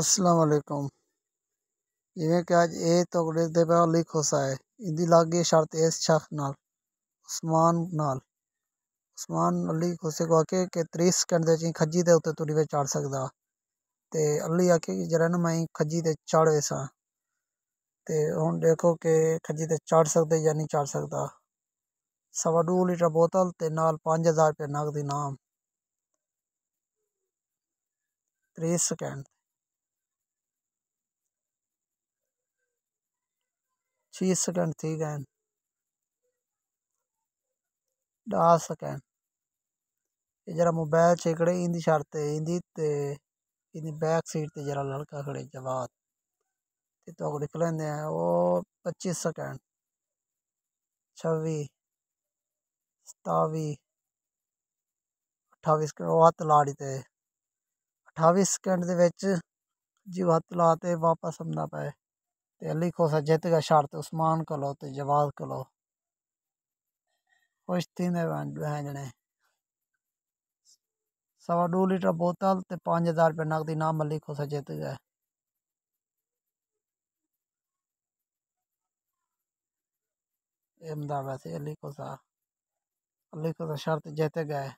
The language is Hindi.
असलम जिमें कि अज ए तुगड़े तो पर लिख खुसा है इंधी लागे शर्त इस शख्स नसमान नाल उसमान अली खुसे को आखे कि त्री सेकेंड खजी के उत्ते तुरी पर चढ़ सकता तो अली आखे कि जरा ना मैं खजी से चढ़े स तो हूँ देखो कि खजी से चढ़ सकते या नहीं चढ़ सकता सवा दो लीटर बोतल तो नाल पाँच हज़ार रुपया नकद इनाम three second three second thick and da second ये जरा मोबाइल चेकड़े इंदी शरते इंदी ते इंदी बैक सीट ते जरा लड़का खड़े जवाब तो अगर निकल लें वो पच्चीस सेकेंड छब्बी सतावी अठावी सकेंड हथ ला दी ते अठावी सकेंड दे जी हथ लाते वापस आना पाए ते अली खोसा जित गया शर्त उस्मान कोलो ते जवाद कोलो खुश थी जने सवा दो लीटर बोतल ते पांच हजार रुपये नकदी नाम अली खोसा जित गया अहमदाबाद से अली खोसा अली खोसा शर्त जित गया